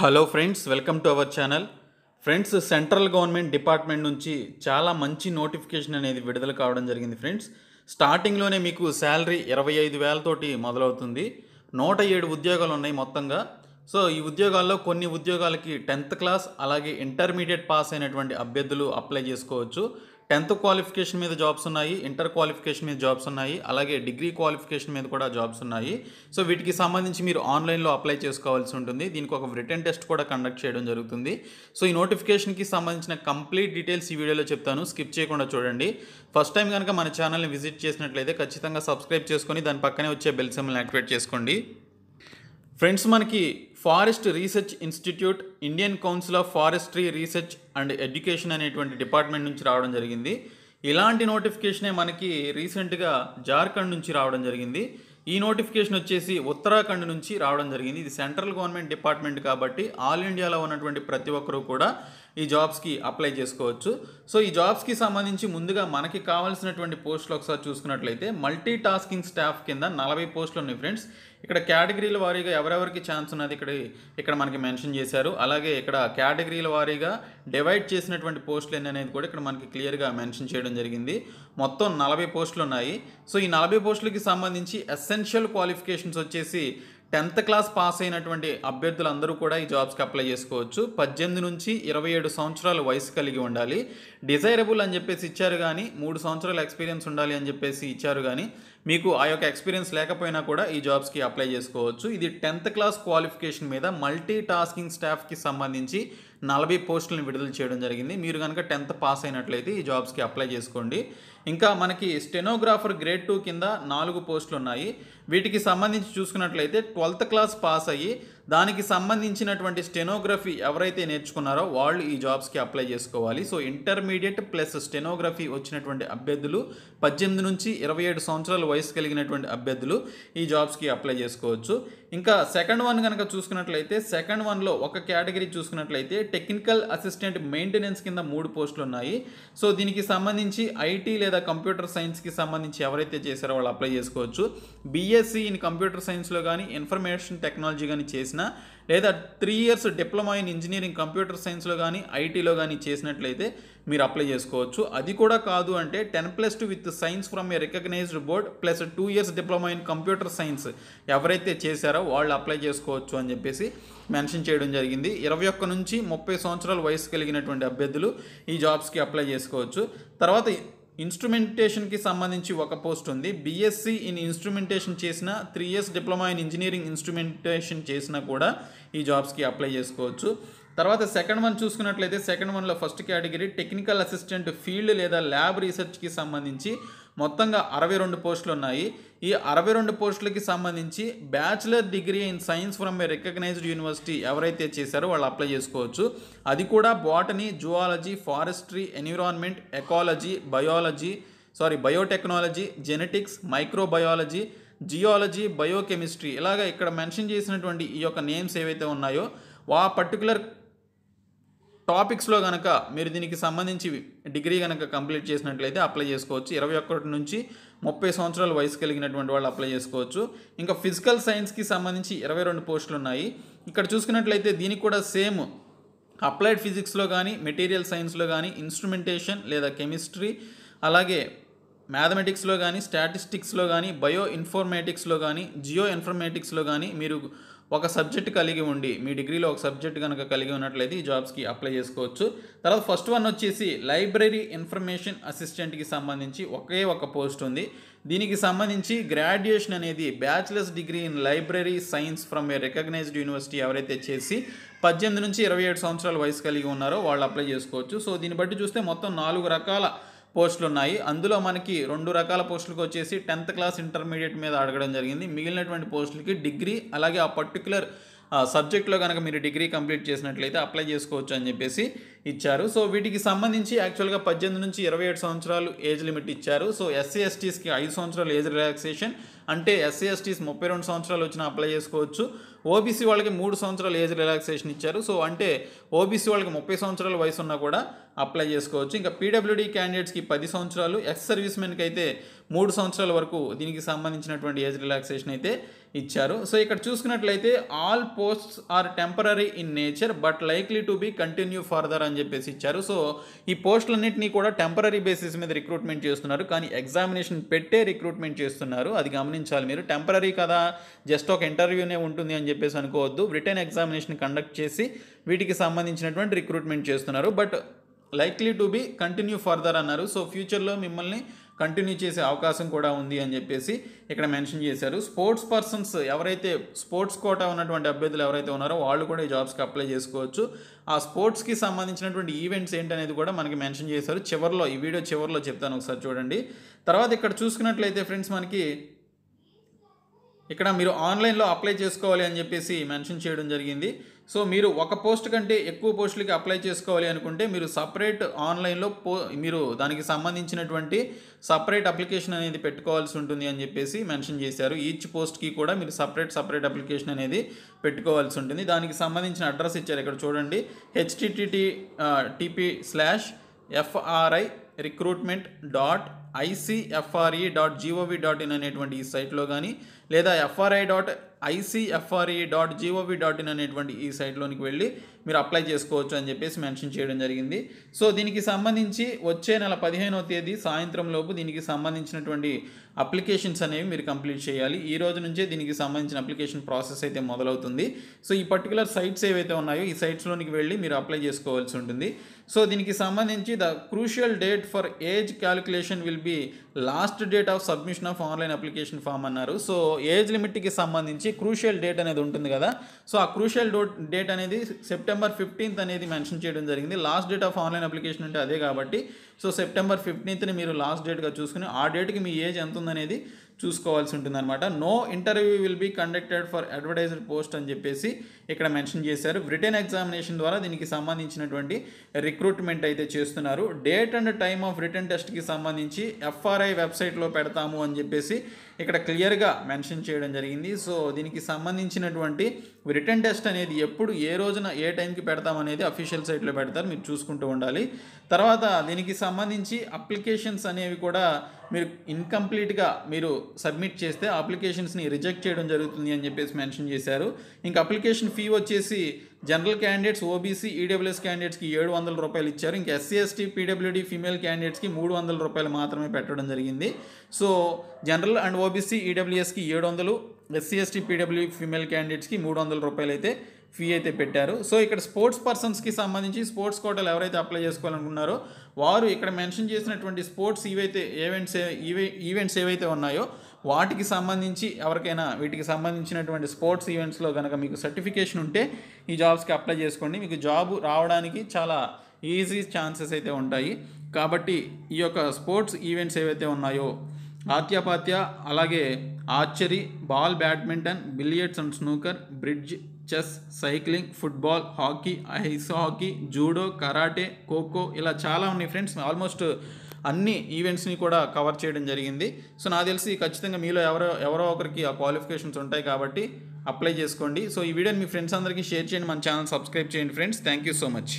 hello friends welcome to our channel friends central government department నుంచి చాలా మంచి notification అనేది విడుదల కావడం జరిగింది ఫ్రెండ్స్ స్టార్టింగ్లోనే మీకు శాలరీ ఇరవై ఐదు వేలతోటి మొదలవుతుంది నూట ఏడు ఉద్యోగాలు ఉన్నాయి మొత్తంగా సో ఈ ఉద్యోగాల్లో కొన్ని ఉద్యోగాలకి టెన్త్ క్లాస్ అలాగే ఇంటర్మీడియట్ పాస్ అయినటువంటి అభ్యర్థులు అప్లై చేసుకోవచ్చు టెన్త్ క్వాలిఫికేషన్ మీద జాబ్స్ ఉన్నాయి ఇంటర్ క్వాలిఫికేషన్ మీద జాబ్స్ ఉన్నాయి అలాగే డిగ్రీ క్వాలిఫికేషన్ మీద కూడా జాబ్స్ ఉన్నాయి సో వీటికి సంబంధించి మీరు ఆన్లైన్లో అప్లై చేసుకోవాల్సి ఉంటుంది దీనికి ఒక రిటర్న్ టెస్ట్ కూడా కండక్ట్ చేయడం జరుగుతుంది సో ఈ నోటిఫికేషన్కి సంబంధించిన కంప్లీట్ డీటెయిల్స్ ఈ వీడియోలో చెప్తాను స్కిప్ చేయకుండా చూడండి ఫస్ట్ టైం కనుక మన ఛానల్ని విజిట్ చేసినట్లయితే ఖచ్చితంగా సబ్స్క్రైబ్ చేసుకొని దాని పక్కనే వచ్చే బెల్ యాక్టివేట్ చేసుకోండి ఫ్రెండ్స్ మనకి forest research institute Indian council of forestry research and education అనేటువంటి డిపార్ట్మెంట్ నుంచి రావడం జరిగింది ఇలాంటి నోటిఫికేషనే మనకి రీసెంట్గా జార్ఖండ్ నుంచి రావడం జరిగింది ఈ నోటిఫికేషన్ వచ్చేసి ఉత్తరాఖండ్ నుంచి రావడం జరిగింది ఇది సెంట్రల్ గవర్నమెంట్ డిపార్ట్మెంట్ కాబట్టి ఆల్ ఇండియాలో ఉన్నటువంటి ప్రతి ఒక్కరూ కూడా ఈ జాబ్స్కి అప్లై చేసుకోవచ్చు సో ఈ జాబ్స్కి సంబంధించి ముందుగా మనకి కావాల్సినటువంటి పోస్టులు ఒకసారి చూసుకున్నట్లయితే మల్టీ టాస్కింగ్ స్టాఫ్ కింద నలభై పోస్టులు ఉన్నాయి ఫ్రెండ్స్ ఇక్కడ కేటగిరీల వారీగా ఎవరెవరికి ఛాన్స్ ఉన్నది ఇక్కడ ఇక్కడ మనకి మెన్షన్ చేశారు అలాగే ఇక్కడ కేటగిరీల వారీగా డివైడ్ చేసినటువంటి పోస్టులు ఎన్ని అనేది కూడా ఇక్కడ మనకి క్లియర్గా మెన్షన్ చేయడం జరిగింది మొత్తం నలభై పోస్టులు ఉన్నాయి సో ఈ నలభై పోస్టులకి సంబంధించి ఎస్సెన్షియల్ క్వాలిఫికేషన్స్ వచ్చేసి టెన్త్ క్లాస్ పాస్ అయినటువంటి అభ్యర్థులందరూ కూడా ఈ జాబ్స్కి అప్లై చేసుకోవచ్చు పద్దెనిమిది నుంచి ఇరవై ఏడు సంవత్సరాల వయసు కలిగి ఉండాలి డిజైరబుల్ అని చెప్పేసి ఇచ్చారు కానీ మూడు సంవత్సరాల ఎక్స్పీరియన్స్ ఉండాలి అని చెప్పేసి ఇచ్చారు కానీ మీకు ఆ యొక్క ఎక్స్పీరియన్స్ లేకపోయినా కూడా ఈ జాబ్స్కి అప్లై చేసుకోవచ్చు ఇది టెన్త్ క్లాస్ క్వాలిఫికేషన్ మీద మల్టీ టాస్కింగ్ స్టాఫ్కి సంబంధించి నలభై పోస్టులను విడుదల చేయడం జరిగింది మీరు కనుక టెన్త్ పాస్ అయినట్లయితే ఈ జాబ్స్కి అప్లై చేసుకోండి ఇంకా మనకి స్టెనోగ్రాఫర్ గ్రేడ్ టూ కింద నాలుగు పోస్టులు ఉన్నాయి వీటికి సంబంధించి చూసుకున్నట్లయితే ట్వెల్త్ క్లాస్ పాస్ అయ్యి దానికి సంబంధించినటువంటి స్టెనోగ్రఫీ ఎవరైతే నేర్చుకున్నారో వాళ్ళు ఈ జాబ్స్కి అప్లై చేసుకోవాలి సో ఇంటర్మీడియట్ ప్లస్ స్టెనోగ్రఫీ వచ్చినటువంటి అభ్యర్థులు పద్దెనిమిది నుంచి ఇరవై ఏడు సంవత్సరాల వయసు కలిగినటువంటి అభ్యర్థులు ఈ జాబ్స్కి అప్లై చేసుకోవచ్చు ఇంకా సెకండ్ వన్ కనుక చూసుకున్నట్లయితే సెకండ్ వన్లో ఒక కేటగిరీ చూసుకున్నట్లయితే టెక్నికల్ అసిస్టెంట్ మెయింటెనెన్స్ కింద మూడు పోస్టులు ఉన్నాయి సో దీనికి సంబంధించి ఐటీ లేదా కంప్యూటర్ సైన్స్కి సంబంధించి ఎవరైతే చేశారో వాళ్ళు అప్లై చేసుకోవచ్చు బీఎస్సీ ఇన్ కంప్యూటర్ సైన్స్లో కానీ ఇన్ఫర్మేషన్ టెక్నాలజీ కానీ చేసిన లేదా three years diploma in engineering computer సైన్స్లో కానీ ఐటీలో కానీ చేసినట్లయితే మీరు అప్లై చేసుకోవచ్చు అది కూడా కాదు అంటే ten plus two with science from a recognised board plus two years diploma in computer science ఎవరైతే చేశారో వాళ్ళు అప్లై చేసుకోవచ్చు అని చెప్పేసి మెన్షన్ చేయడం జరిగింది ఇరవై ఒక్క నుంచి ముప్పై సంవత్సరాల వయసు కలిగినటువంటి అభ్యర్థులు ఈ జాబ్స్కి అప్లై చేసుకోవచ్చు తర్వాత ఇన్స్ట్రుమెంటేషన్కి సంబంధించి ఒక పోస్ట్ ఉంది బీఎస్సీ ఇన్ ఇన్స్ట్రుమెంటేషన్ చేసిన three years diploma in engineering instrumentation చేసినా కూడా ఈ జాబ్స్కి అప్లై చేసుకోవచ్చు తర్వాత సెకండ్ వన్ చూసుకున్నట్లయితే సెకండ్ వన్లో first category technical assistant field లేదా ల్యాబ్ రీసెర్చ్కి సంబంధించి మొత్తంగా అరవై రెండు పోస్టులు ఉన్నాయి ఈ అరవై రెండు పోస్టులకి సంబంధించి bachelor degree in science from a recognised university ఎవరైతే చేశారో వాళ్ళు అప్లై చేసుకోవచ్చు అది కూడా botany zoology forestry environment ecology biology sorry biotechnology genetics microbiology geology biochemistry ఇలాగ ఇక్కడ మెన్షన్ చేసినటువంటి ఈ యొక్క నేమ్స్ ఏవైతే ఉన్నాయో ఆ పర్టికులర్ టాపిక్స్లో కనుక మీరు దీనికి సంబంధించి డిగ్రీ కనుక కంప్లీట్ చేసినట్లయితే అప్లై చేసుకోవచ్చు ఇరవై ఒకటి నుంచి ముప్పై సంవత్సరాల వయసు కలిగినటువంటి వాళ్ళు అప్లై చేసుకోవచ్చు ఇంకా ఫిజికల్ సైన్స్కి సంబంధించి ఇరవై రెండు పోస్టులు ఉన్నాయి ఇక్కడ చూసుకున్నట్లయితే దీనికి కూడా సేమ్ అప్లైడ్ ఫిజిక్స్లో కానీ మెటీరియల్ సైన్స్లో కానీ ఇన్స్ట్రుమెంటేషన్ లేదా కెమిస్ట్రీ అలాగే మ్యాథమెటిక్స్లో కానీ స్టాటిస్టిక్స్లో కానీ బయో ఇన్ఫర్మేటిక్స్లో కానీ జియో ఇన్ఫర్మేటిక్స్లో కానీ మీరు ఒక సబ్జెక్ట్ కలిగి ఉండి మీ డిగ్రీలో ఒక సబ్జెక్ట్ కనుక కలిగి ఉన్నట్లయితే ఈ జాబ్స్కి అప్లై చేసుకోవచ్చు తర్వాత ఫస్ట్ వన్ వచ్చేసి లైబ్రరీ ఇన్ఫర్మేషన్ అసిస్టెంట్కి సంబంధించి ఒకే ఒక పోస్ట్ ఉంది దీనికి సంబంధించి గ్రాడ్యుయేషన్ అనేది bachelors degree in library science from a recognised university ఎవరైతే చేసి పద్దెనిమిది నుంచి ఇరవై ఏడు సంవత్సరాల వయసు కలిగి ఉన్నారో వాళ్ళు అప్లై చేసుకోవచ్చు సో దీన్ని బట్టి చూస్తే మొత్తం నాలుగు రకాల పోస్టులు ఉన్నాయి అందులో మనకి రెండు రకాల పోస్టులకు వచ్చేసి టెన్త్ క్లాస్ ఇంటర్మీడియట్ మీద అడగడం జరిగింది మిగిలినటువంటి పోస్టులకి డిగ్రీ అలాగే ఆ పర్టికులర్ సబ్జెక్ట్లో కనుక మీరు డిగ్రీ కంప్లీట్ చేసినట్లయితే అప్లై చేసుకోవచ్చు అని చెప్పేసి ఇచ్చారు సో వీటికి సంబంధించి యాక్చువల్గా పద్దెనిమిది నుంచి ఇరవై ఏడు సంవత్సరాలు ఏజ్ లిమిట్ ఇచ్చారు సో ఎస్సీ ఎస్టీస్కి ఐదు సంవత్సరాలు ఏజ్ రిలాక్సేషన్ అంటే ఎస్సీ ఎస్టీస్ ముప్పై రెండు సంవత్సరాలు వచ్చిన అప్లై చేసుకోవచ్చు ఓబీసీ వాళ్ళకి మూడు సంవత్సరాలు ఏజ్ రిలాక్సేషన్ ఇచ్చారు సో అంటే ఓబీసీ వాళ్ళకి ముప్పై సంవత్సరాల వయసు ఉన్నా కూడా అప్లై చేసుకోవచ్చు ఇంకా పీడబ్ల్యూడీ క్యాండిడేట్స్కి పది సంవత్సరాలు ఎక్స్ సర్వీస్ మెన్కి అయితే మూడు సంవత్సరాల వరకు దీనికి సంబంధించినటువంటి ఏజ్ రిలాక్సేషన్ అయితే ఇచ్చారు సో ఇక్కడ చూసుకున్నట్లయితే all posts are temporary in nature but likely to be continue further అని అని చెప్పేసి ఇచ్చారు సో ఈ పోస్టులన్నింటినీ కూడా టెంపరీ బేసిస్ మీద రిక్రూట్మెంట్ చేస్తున్నారు కానీ ఎగ్జామినేషన్ పెట్టే రిక్రూట్మెంట్ చేస్తున్నారు అది గమనించాలి మీరు టెంపరీ కదా జస్ట్ ఒక ఇంటర్వ్యూనే ఉంటుంది అని చెప్పేసి అనుకోవద్దు రిటర్న్ ఎగ్జామినేషన్ కండక్ట్ చేసి వీటికి సంబంధించినటువంటి రిక్రూట్మెంట్ చేస్తున్నారు but likely to be continue further అన్నారు సో ఫ్యూచర్లో మిమ్మల్ని కంటిన్యూ చేసే అవకాశం కూడా ఉంది అని చెప్పేసి ఇక్కడ మెన్షన్ చేశారు స్పోర్ట్స్ పర్సన్స్ ఎవరైతే స్పోర్ట్స్ కోటా ఉన్నటువంటి అభ్యర్థులు ఎవరైతే ఉన్నారో వాళ్ళు కూడా ఈ జాబ్స్కి అప్లై చేసుకోవచ్చు ఆ స్పోర్ట్స్కి సంబంధించినటువంటి ఈవెంట్స్ ఏంటనేది కూడా మనకి మెన్షన్ చేశారు చివరిలో ఈ వీడియో చివరిలో చెప్తాను ఒకసారి చూడండి తర్వాత ఇక్కడ చూసుకున్నట్లయితే ఫ్రెండ్స్ మనకి ఇక్కడ మీరు ఆన్లైన్లో అప్లై చేసుకోవాలి అని చెప్పేసి మెన్షన్ చేయడం జరిగింది సో మీరు ఒక పోస్ట్ కంటే ఎక్కువ పోస్టులకి అప్లై చేసుకోవాలి అనుకుంటే మీరు సపరేట్ ఆన్లైన్లో పో మీరు దానికి సంబంధించినటువంటి సపరేట్ అప్లికేషన్ అనేది పెట్టుకోవాల్సి ఉంటుంది అని చెప్పేసి మెన్షన్ చేశారు ఈచ్ పోస్ట్కి కూడా మీరు సపరేట్ సపరేట్ అప్లికేషన్ అనేది పెట్టుకోవాల్సి ఉంటుంది దానికి సంబంధించిన అడ్రస్ ఇచ్చారు ఇక్కడ చూడండి H T T T T P slash FRI recruitment dot ICFRE dot gov dot in అనేటువంటి ఈ సైట్లో కానీ లేదా FRI dot ICFRE dot gov dot in అనేటువంటి ఈ సైట్లోనికి వెళ్ళి మీరు అప్లై చేసుకోవచ్చు అని చెప్పేసి మెన్షన్ చేయడం జరిగింది సో దీనికి సంబంధించి వచ్చే నెల పదిహేనవ తేదీ సాయంత్రం లోపు దీనికి సంబంధించినటువంటి అప్లికేషన్స్ అనేవి మీరు కంప్లీట్ చేయాలి ఈ రోజు నుంచే దీనికి సంబంధించిన అప్లికేషన్ ప్రాసెస్ అయితే మొదలవుతుంది సో ఈ పర్టికులర్ సైట్స్ ఏవైతే ఉన్నాయో ఈ సైట్స్లోనికి వెళ్ళి మీరు అప్లై చేసుకోవాల్సి ఉంటుంది సో దీనికి సంబంధించి the crucial date for age calculation will be last date of submission of online application form అన్నారు సో ఏజ్ లిమిట్కి సంబంధించి క్రూషియల్ డేట్ అనేది ఉంటుంది కదా సో ఆ క్రూషియల్ డేట్ అనేది సెప్టెంబర్ ఫిఫ్టీన్త్ అనేది మెన్షన్ చేయడం జరిగింది last date of online application అంటే అదే కాబట్టి సో సెప్టెంబర్ ఫిఫ్టీన్త్ని మీరు లాస్ట్ డేట్గా చూసుకుని ఆ డేట్కి మీ ఏజ్ ఎంత ఉందనేది చూసుకోవాల్సి ఉంటుంది అనమాట no interview will be conducted for advertised post అని చెప్పేసి ఇక్కడ మెన్షన్ చేశారు బ్రిటన్ ఎగ్జామినేషన్ ద్వారా దీనికి సంబంధించినటువంటి రిక్రూట్మెంట్ అయితే చేస్తున్నారు date and time of written టెస్ట్కి సంబంధించి ఎఫ్ఆర్ఐ వెబ్సైట్లో పెడతాము అని చెప్పేసి ఇక్కడ క్లియర్గా మెన్షన్ చేయడం జరిగింది సో దీనికి సంబంధించినటువంటి రిటర్న్ టెస్ట్ అనేది ఎప్పుడు ఏ రోజున ఏ టైంకి పెడతామనేది అఫీషియల్ సైట్లో పెడతారు మీరు చూసుకుంటూ ఉండాలి తర్వాత దీనికి సంబంధించి అప్లికేషన్స్ అనేవి కూడా మీరు ఇన్కంప్లీట్గా మీరు సబ్మిట్ చేస్తే అప్లికేషన్స్ని రిజెక్ట్ చేయడం జరుగుతుంది అని చెప్పేసి మెన్షన్ చేశారు ఇంకా అప్లికేషన్ ఫీ వచ్చేసి జనరల్ క్యాండిడేట్స్ ఓబీసీ ఈడబ్ల్యూఎస్ క్యాండిడేట్స్కి ఏడు వందల రూపాయలు ఇచ్చారు ఇంకా ఎస్సీ ఎస్టీ పీడబ్ల్యూడీ ఫీమేల్ క్యాండిడేట్స్కి మూడు వందల రూపాయలు మాత్రమే పెట్టడం జరిగింది సో జనరల్ అండ్ ఓబీసీ ఈడబ్ల్యూఎస్కి ఏడు వందలు ఎస్సీ ఎస్టీ పీడబ్ల్యూ ఫీమేల్ క్యాండిడేట్స్కి మూడు వందల రూపాయలు అయితే ఫీ అయితే పెట్టారు సో ఇక్కడ స్పోర్ట్స్ పర్సన్స్కి సంబంధించి స్పోర్ట్స్ కోటలు ఎవరైతే అప్లై చేసుకోవాలనుకున్నారో వారు ఇక్కడ మెన్షన్ చేసినటువంటి స్పోర్ట్స్ ఏవైతే ఈవెంట్స్ ఈవెంట్స్ ఏవైతే ఉన్నాయో వాటికి సంబంధించి ఎవరికైనా వీటికి సంబంధించినటువంటి స్పోర్ట్స్ ఈవెంట్స్లో కనుక మీకు సర్టిఫికేషన్ ఉంటే ఈ జాబ్స్కి అప్లై చేసుకోండి మీకు జాబ్ రావడానికి చాలా ఈజీ ఛాన్సెస్ అయితే ఉంటాయి కాబట్టి ఈ యొక్క స్పోర్ట్స్ ఈవెంట్స్ ఏవైతే ఉన్నాయో ఆత్యాపాత్య అలాగే archery ball badminton billiards and snooker bridge chess cycling football hockey ice hockey judo karate Kho Kho ఇలా చాలా ఉన్నాయి ఫ్రెండ్స్ ఆల్మోస్ట్ అన్ని ఈవెంట్స్ని కూడా కవర్ చేయడం జరిగింది సో నాకు తెలిసి ఖచ్చితంగా మీలో ఎవరో ఎవరో ఒకరికి ఆ క్వాలిఫికేషన్స్ ఉంటాయి కాబట్టి అప్లై చేసుకోండి సో ఈ వీడియోని మీ ఫ్రెండ్స్ అందరికీ షేర్ చేయండి మన ఛానల్ సబ్స్క్రైబ్ చేయండి friends thank you so much